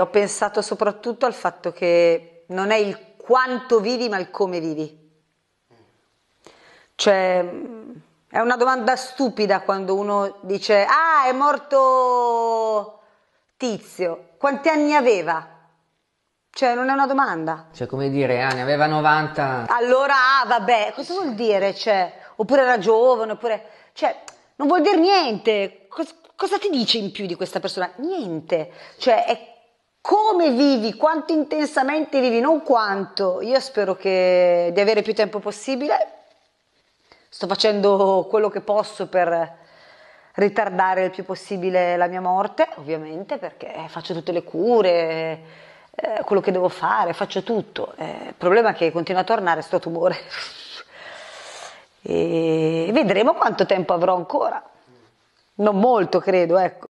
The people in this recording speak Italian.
Ho pensato soprattutto al fatto che non è il quanto vivi ma il come vivi. Cioè, è una domanda stupida quando uno dice, ah, è morto tizio, quanti anni aveva? Cioè, non è una domanda. Cioè, come dire, ah, ne aveva 90. Allora, ah, vabbè, cosa vuol dire? Cioè, oppure era giovane, oppure... Cioè, non vuol dire niente. Cos- cosa ti dice in più di questa persona? Niente. Cioè, è come vivi, quanto intensamente vivi, non quanto. Io spero che, di avere più tempo possibile. Sto facendo quello che posso per ritardare il più possibile la mia morte, ovviamente, perché faccio tutte le cure, eh, quello che devo fare, faccio tutto. Eh, il problema è che continua a tornare sto tumore. e vedremo quanto tempo avrò ancora. Non molto, credo, ecco.